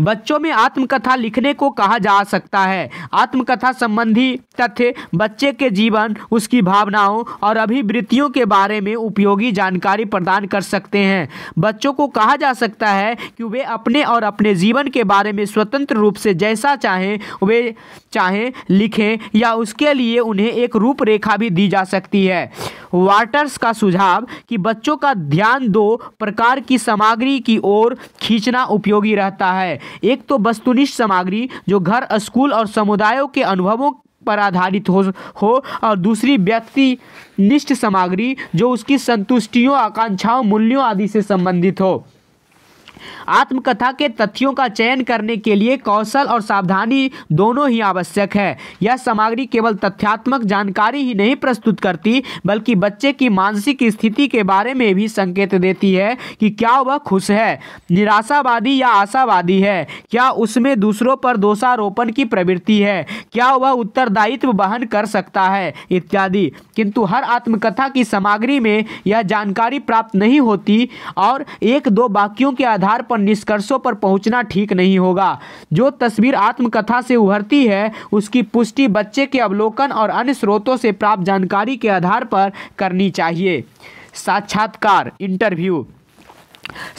बच्चों में आत्मकथा लिखने को कहा जा सकता है आत्मकथा संबंधी तथ्य बच्चे के जीवन उसकी भावनाओं और अभिवृत्तियों के बारे में उपयोगी जानकारी प्रदान कर सकते हैं बच्चों को कहा जा सकता है कि वे अपने और अपने जीवन के बारे में स्वतंत्र रूप से जैसा चाहें वे चाहें लिखें या उसके लिए उन्हें एक रूपरेखा भी दी जा सकती है वाटर्स का सुझाव कि बच्चों का ध्यान दो प्रकार की सामग्री की ओर खींचना उपयोगी रहता है एक तो वस्तुनिष्ठ सामग्री जो घर स्कूल और समुदायों के अनुभवों पर आधारित हो हो और दूसरी व्यक्ति निष्ठ सामग्री जो उसकी संतुष्टियों आकांक्षाओं मूल्यों आदि से संबंधित हो आत्मकथा के तथ्यों का चयन करने के लिए कौशल और सावधानी दोनों ही आवश्यक है यह सामग्री केवल तथ्यात्मक जानकारी ही नहीं प्रस्तुत करती बल्कि बच्चे की मानसिक स्थिति के बारे में भी संकेत देती है कि क्या वह खुश है निराशावादी या आशावादी है क्या उसमें दूसरों पर दोषारोपण की प्रवृत्ति है क्या वह उत्तरदायित्व वहन कर सकता है इत्यादि किंतु हर आत्मकथा की सामग्री में यह जानकारी प्राप्त नहीं होती और एक दो वाक्यों के आधार आधार पर निष्कर्षों पर पहुंचना ठीक नहीं होगा जो तस्वीर आत्मकथा से उभरती है उसकी पुष्टि बच्चे के अवलोकन और अन्य स्रोतों से प्राप्त जानकारी के आधार पर करनी चाहिए साक्षात्कार इंटरव्यू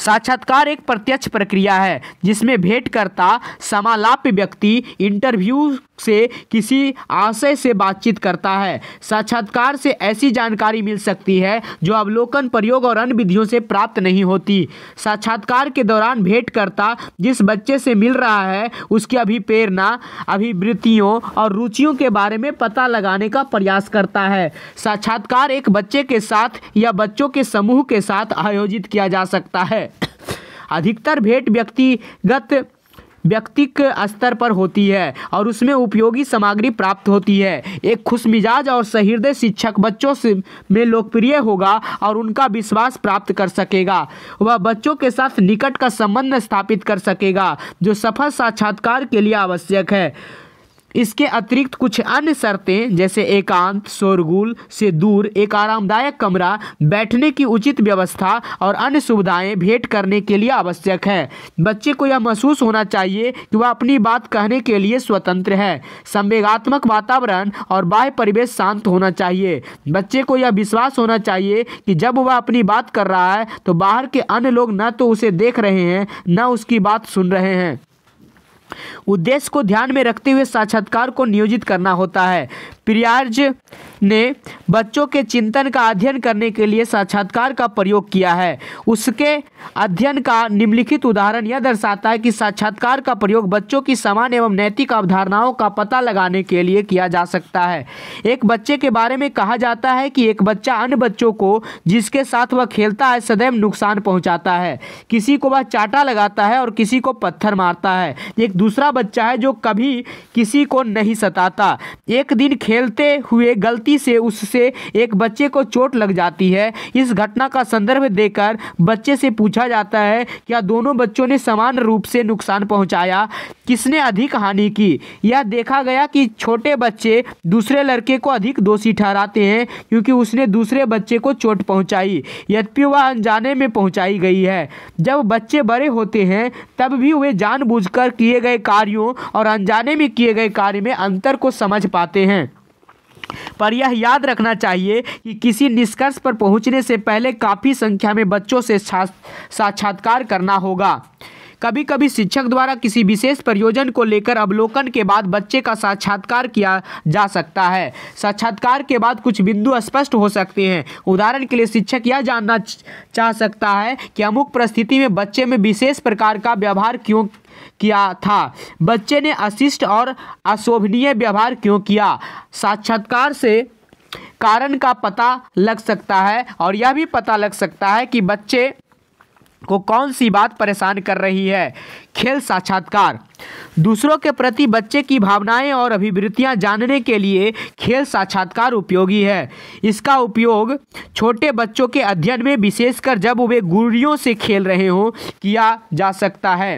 साक्षात्कार एक प्रत्यक्ष प्रक्रिया है जिसमें भेंटकर्ता समालाप्य व्यक्ति इंटरव्यू से किसी आशय से बातचीत करता है साक्षात्कार से ऐसी जानकारी मिल सकती है जो अवलोकन प्रयोग और अन्य विधियों से प्राप्त नहीं होती साक्षात्कार के दौरान भेंटकर्ता जिस बच्चे से मिल रहा है उसकी अभिप्रेरणा अभिवृत्तियों और रुचियों के बारे में पता लगाने का प्रयास करता है साक्षात्कार एक बच्चे के साथ या बच्चों के समूह के साथ आयोजित किया जा सकता सकता है अधिकतर भेंट व्यक्तिगत व्यक्तिक स्तर पर होती है और उसमें उपयोगी सामग्री प्राप्त होती है एक खुशमिजाज और सहृदय शिक्षक बच्चों से में लोकप्रिय होगा और उनका विश्वास प्राप्त कर सकेगा वह बच्चों के साथ निकट का संबंध स्थापित कर सकेगा जो सफल साक्षात्कार के लिए आवश्यक है इसके अतिरिक्त कुछ अन्य शर्तें जैसे एकांत शोरगुल से दूर एक आरामदायक कमरा बैठने की उचित व्यवस्था और अन्य सुविधाएं भेंट करने के लिए आवश्यक है बच्चे को यह महसूस होना चाहिए कि वह अपनी बात कहने के लिए स्वतंत्र है संवेगात्मक वातावरण और बाह्य परिवेश शांत होना चाहिए बच्चे को यह विश्वास होना चाहिए कि जब वह अपनी बात कर रहा है तो बाहर के अन्य लोग न तो उसे देख रहे हैं न उसकी बात सुन रहे हैं उद्देश्य को ध्यान में रखते हुए साक्षात्कार को नियोजित करना होता है प्रियार्ज ने बच्चों के चिंतन का अध्ययन करने के लिए साक्षात्कार का प्रयोग किया है उसके अध्ययन का निम्नलिखित उदाहरण यह दर्शाता है कि साक्षात्कार का प्रयोग बच्चों की सामान्य एवं नैतिक अवधारणाओं का पता लगाने के लिए किया जा सकता है एक बच्चे के बारे में कहा जाता है कि एक बच्चा अन्य बच्चों को जिसके साथ वह खेलता है सदैव नुकसान पहुँचाता है किसी को वह चाटा लगाता है और किसी को पत्थर मारता है एक दूसरा बच्चा है जो कभी किसी को नहीं सताता एक दिन खेलते हुए गलती गलती से उससे एक बच्चे को चोट लग जाती है इस घटना का संदर्भ देकर बच्चे से पूछा जाता है क्या दोनों बच्चों ने समान रूप से नुकसान पहुंचाया किसने अधिक हानि की यह देखा गया कि छोटे बच्चे दूसरे लड़के को अधिक दोषी ठहराते हैं क्योंकि उसने दूसरे बच्चे को चोट पहुंचाई यद्यपि वह अनजाने में पहुंचाई गई है जब बच्चे बड़े होते हैं तब भी वे जानबूझकर किए गए कार्यों और अनजाने में किए गए कार्य में अंतर को समझ पाते हैं पर यह याद रखना चाहिए कि किसी निष्कर्ष पर पहुंचने से पहले काफ़ी संख्या में बच्चों से साक्षात्कार करना होगा कभी कभी शिक्षक द्वारा किसी विशेष प्रयोजन को लेकर अवलोकन के बाद बच्चे का साक्षात्कार किया जा सकता है साक्षात्कार के बाद कुछ बिंदु स्पष्ट हो सकते हैं उदाहरण के लिए शिक्षक यह जानना चाह सकता है कि अमुक परिस्थिति में बच्चे में विशेष प्रकार का व्यवहार क्यों किया था बच्चे ने अशिष्ट और अशोभनीय व्यवहार क्यों किया साक्षात्कार से कारण का पता लग सकता है और यह भी पता लग सकता है कि बच्चे को कौन सी बात परेशान कर रही है खेल साक्षात्कार दूसरों के प्रति बच्चे की भावनाएं और अभिवृत्तियां जानने के लिए खेल साक्षात्कार उपयोगी है इसका उपयोग छोटे बच्चों के अध्ययन में विशेषकर जब वे गुड़ियों से खेल रहे हों किया जा सकता है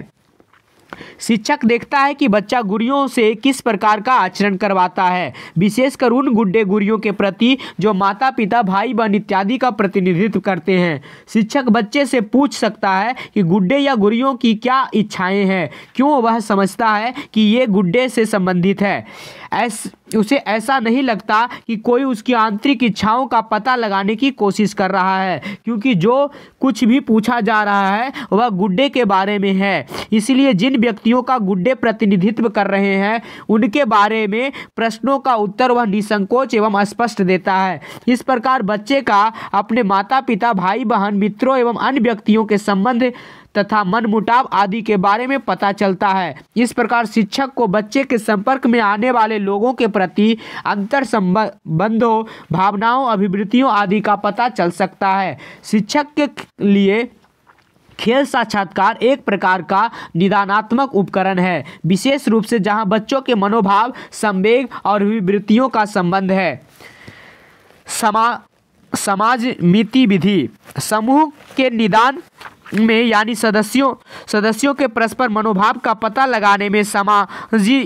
शिक्षक देखता है कि बच्चा गुड़ियों से किस प्रकार का आचरण करवाता है विशेषकर उन गुड्डे गुड़ियों के प्रति जो माता पिता भाई बहन इत्यादि का प्रतिनिधित्व करते हैं शिक्षक बच्चे से पूछ सकता है कि गुड्डे या गुड़ियों की क्या इच्छाएं हैं क्यों वह समझता है कि ये गुड्डे से संबंधित है ऐस उसे ऐसा नहीं लगता कि कोई उसकी आंतरिक इच्छाओं का पता लगाने की कोशिश कर रहा है क्योंकि जो कुछ भी पूछा जा रहा है वह गुड्डे के बारे में है इसलिए जिन व्यक्तियों का गुड्डे प्रतिनिधित्व कर रहे हैं उनके बारे में प्रश्नों का उत्तर वह निसंकोच एवं स्पष्ट देता है इस प्रकार बच्चे का अपने माता पिता भाई बहन मित्रों एवं अन्य व्यक्तियों के संबंध तथा मनमुटाव आदि के बारे में पता चलता है इस प्रकार शिक्षक को बच्चे के संपर्क में आने वाले लोगों के प्रति अंतर संबंधों भावनाओं अभिवृत्तियों आदि का पता चल सकता है शिक्षक के लिए खेल साक्षात्कार एक प्रकार का निदानात्मक उपकरण है विशेष रूप से जहां बच्चों के मनोभाव संवेग और विवृत्तियों का संबंध है समा समाज मिति विधि समूह के निदान में यानी सदस्यों सदस्यों के परस्पर मनोभाव का पता लगाने में समाजी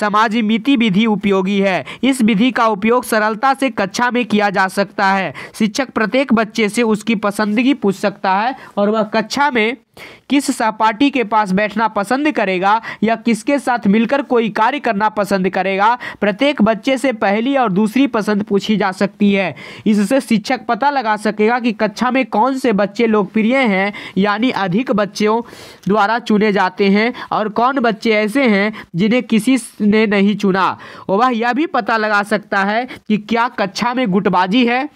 समाज मिति विधि उपयोगी है इस विधि का उपयोग सरलता से कक्षा में किया जा सकता है शिक्षक प्रत्येक बच्चे से उसकी पसंदगी पूछ सकता है और वह कक्षा में किस सहपाठी के पास बैठना पसंद करेगा या किसके साथ मिलकर कोई कार्य करना पसंद करेगा प्रत्येक बच्चे से पहली और दूसरी पसंद पूछी जा सकती है इससे शिक्षक पता लगा सकेगा कि कक्षा में कौन से बच्चे लोकप्रिय हैं यानी अधिक बच्चों द्वारा चुने जाते हैं और कौन बच्चे ऐसे हैं जिन्हें किसी किसने नहीं चुना और वह यह भी पता लगा सकता है कि क्या कक्षा में गुटबाजी है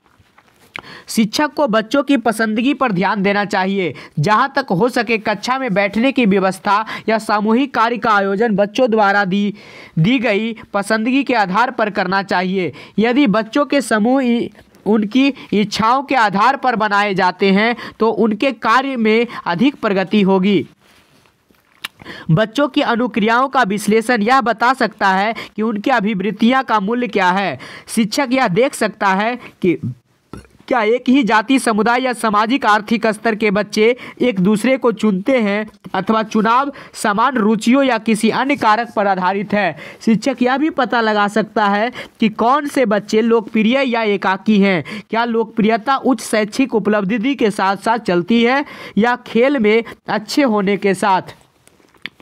शिक्षक को बच्चों की पसंदगी पर ध्यान देना चाहिए जहां तक हो सके कक्षा में बैठने की व्यवस्था या सामूहिक कार्य का आयोजन बच्चों द्वारा दी दी गई पसंदगी के आधार पर करना चाहिए यदि बच्चों के समूह उनकी इच्छाओं के आधार पर बनाए जाते हैं तो उनके कार्य में अधिक प्रगति होगी बच्चों की अनुक्रियाओं का विश्लेषण यह बता सकता है कि उनकी अभिवृत्तियाँ का मूल्य क्या है शिक्षक यह देख सकता है कि क्या एक ही जाति समुदाय या सामाजिक आर्थिक स्तर के बच्चे एक दूसरे को चुनते हैं अथवा चुनाव समान रुचियों या किसी अन्य कारक पर आधारित है शिक्षक यह भी पता लगा सकता है कि कौन से बच्चे लोकप्रिय या एकाकी हैं क्या लोकप्रियता उच्च शैक्षिक उपलब्धि के साथ साथ चलती है या खेल में अच्छे होने के साथ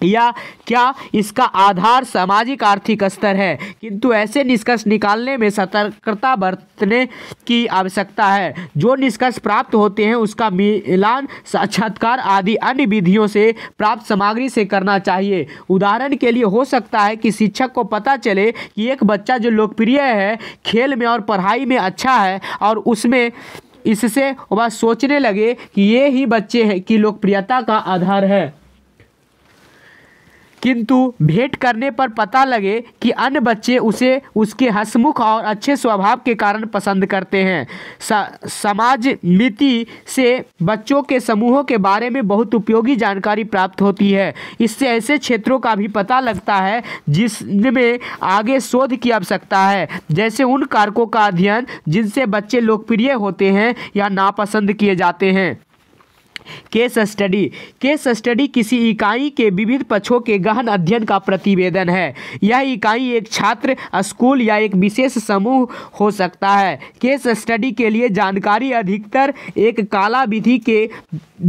या क्या इसका आधार सामाजिक आर्थिक स्तर है किंतु ऐसे निष्कर्ष निकालने में सतर्कता बरतने की आवश्यकता है जो निष्कर्ष प्राप्त होते हैं उसका मिलान साक्षात्कार आदि अन्य विधियों से प्राप्त सामग्री से करना चाहिए उदाहरण के लिए हो सकता है कि शिक्षक को पता चले कि एक बच्चा जो लोकप्रिय है खेल में और पढ़ाई में अच्छा है और उसमें इससे वह सोचने लगे कि ये ही बच्चे हैं कि लोकप्रियता का आधार है किंतु भेंट करने पर पता लगे कि अन्य बच्चे उसे उसके हसमुख और अच्छे स्वभाव के कारण पसंद करते हैं समाज मिति से बच्चों के समूहों के बारे में बहुत उपयोगी जानकारी प्राप्त होती है इससे ऐसे क्षेत्रों का भी पता लगता है जिसमें आगे शोध की आवश्यकता है जैसे उन कारकों का अध्ययन जिनसे बच्चे लोकप्रिय होते हैं या नापसंद किए जाते हैं केस स्टडी केस स्टडी किसी इकाई के विविध पक्षों के गहन अध्ययन का प्रतिवेदन है यह इकाई एक छात्र स्कूल या एक विशेष समूह हो सकता है केस स्टडी के लिए जानकारी अधिकतर एक काला विधि के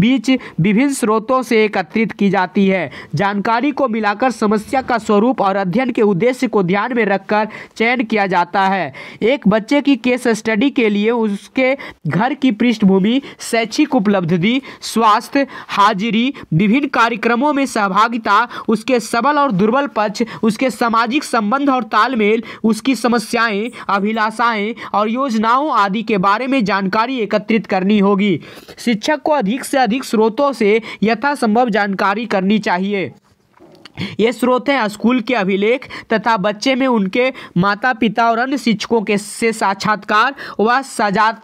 बीच विभिन्न स्रोतों से एकत्रित की जाती है जानकारी को मिलाकर समस्या का स्वरूप और अध्ययन के उद्देश्य को ध्यान में रखकर चयन किया जाता है एक बच्चे की केस स्टडी के लिए उसके घर की पृष्ठभूमि शैक्षिक उपलब्धि स्वास्थ्य हाजिरी विभिन्न कार्यक्रमों में सहभागिता उसके सबल और दुर्बल पक्ष उसके सामाजिक संबंध और तालमेल उसकी समस्याएं अभिलाषाएं और योजनाओं आदि के बारे में जानकारी एकत्रित करनी होगी शिक्षक को अधिक से अधिक स्रोतों से यथासंभव जानकारी करनी चाहिए ये स्रोत हैं स्कूल के अभिलेख तथा बच्चे में उनके माता पिता और अन्य शिक्षकों के से साक्षात्कार व सजात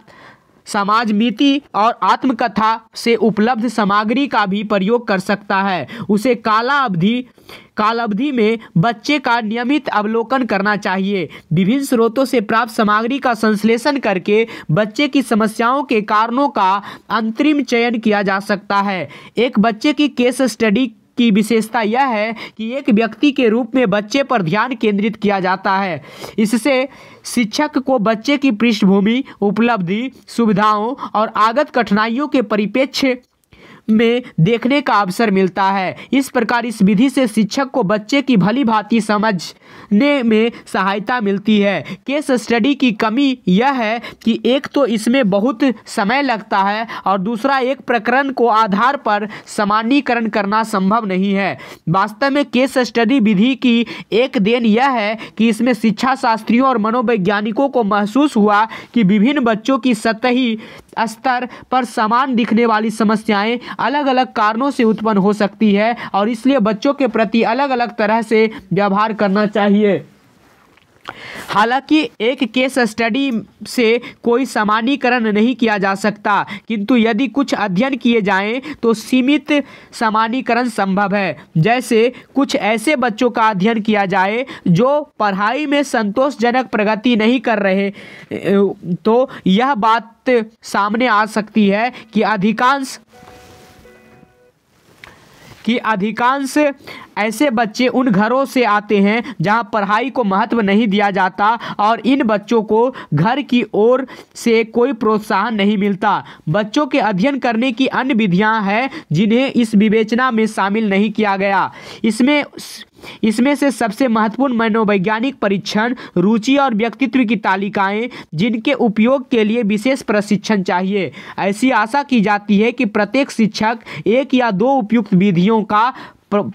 समाज मिति और आत्मकथा से उपलब्ध सामग्री का भी प्रयोग कर सकता है उसे काला अवधि काल अवधि में बच्चे का नियमित अवलोकन करना चाहिए विभिन्न स्रोतों से प्राप्त सामग्री का संश्लेषण करके बच्चे की समस्याओं के कारणों का अंतरिम चयन किया जा सकता है एक बच्चे की केस स्टडी की विशेषता यह है कि एक व्यक्ति के रूप में बच्चे पर ध्यान केंद्रित किया जाता है इससे शिक्षक को बच्चे की पृष्ठभूमि उपलब्धि सुविधाओं और आगत कठिनाइयों के परिप्रेक्ष्य में देखने का अवसर मिलता है इस प्रकार इस विधि से शिक्षक को बच्चे की भली भांति समझने में सहायता मिलती है केस स्टडी की कमी यह है कि एक तो इसमें बहुत समय लगता है और दूसरा एक प्रकरण को आधार पर सामान्यकरण करना संभव नहीं है वास्तव में केस स्टडी विधि की एक देन यह है कि इसमें शिक्षा शास्त्रियों और मनोवैज्ञानिकों को महसूस हुआ कि विभिन्न बच्चों की सतही स्तर पर समान दिखने वाली समस्याएं अलग अलग कारणों से उत्पन्न हो सकती है और इसलिए बच्चों के प्रति अलग अलग तरह से व्यवहार करना चाहिए हालांकि एक केस स्टडी से कोई सामान्यकरण नहीं किया जा सकता किंतु यदि कुछ अध्ययन किए जाएं तो सीमित सामान्यकरण संभव है जैसे कुछ ऐसे बच्चों का अध्ययन किया जाए जो पढ़ाई में संतोषजनक प्रगति नहीं कर रहे तो यह बात सामने आ सकती है कि अधिकांश कि अधिकांश ऐसे बच्चे उन घरों से आते हैं जहां पढ़ाई को महत्व नहीं दिया जाता और इन बच्चों को घर की ओर से कोई प्रोत्साहन नहीं मिलता बच्चों के अध्ययन करने की अन्य विधियां हैं जिन्हें इस विवेचना में शामिल नहीं किया गया इसमें इसमें से सबसे महत्वपूर्ण मनोवैज्ञानिक परीक्षण रुचि और व्यक्तित्व की तालिकाएं जिनके उपयोग के लिए विशेष प्रशिक्षण चाहिए ऐसी आशा की जाती है कि प्रत्येक शिक्षक एक या दो उपयुक्त विधियों का प्र...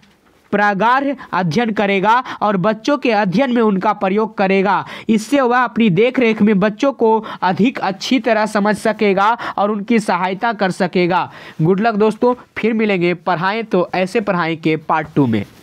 प्रागार अध्ययन करेगा और बच्चों के अध्ययन में उनका प्रयोग करेगा इससे वह अपनी देख रेख में बच्चों को अधिक अच्छी तरह समझ सकेगा और उनकी सहायता कर सकेगा गुड लक दोस्तों फिर मिलेंगे पढ़ाएँ तो ऐसे पढ़ाएँ के पार्ट टू में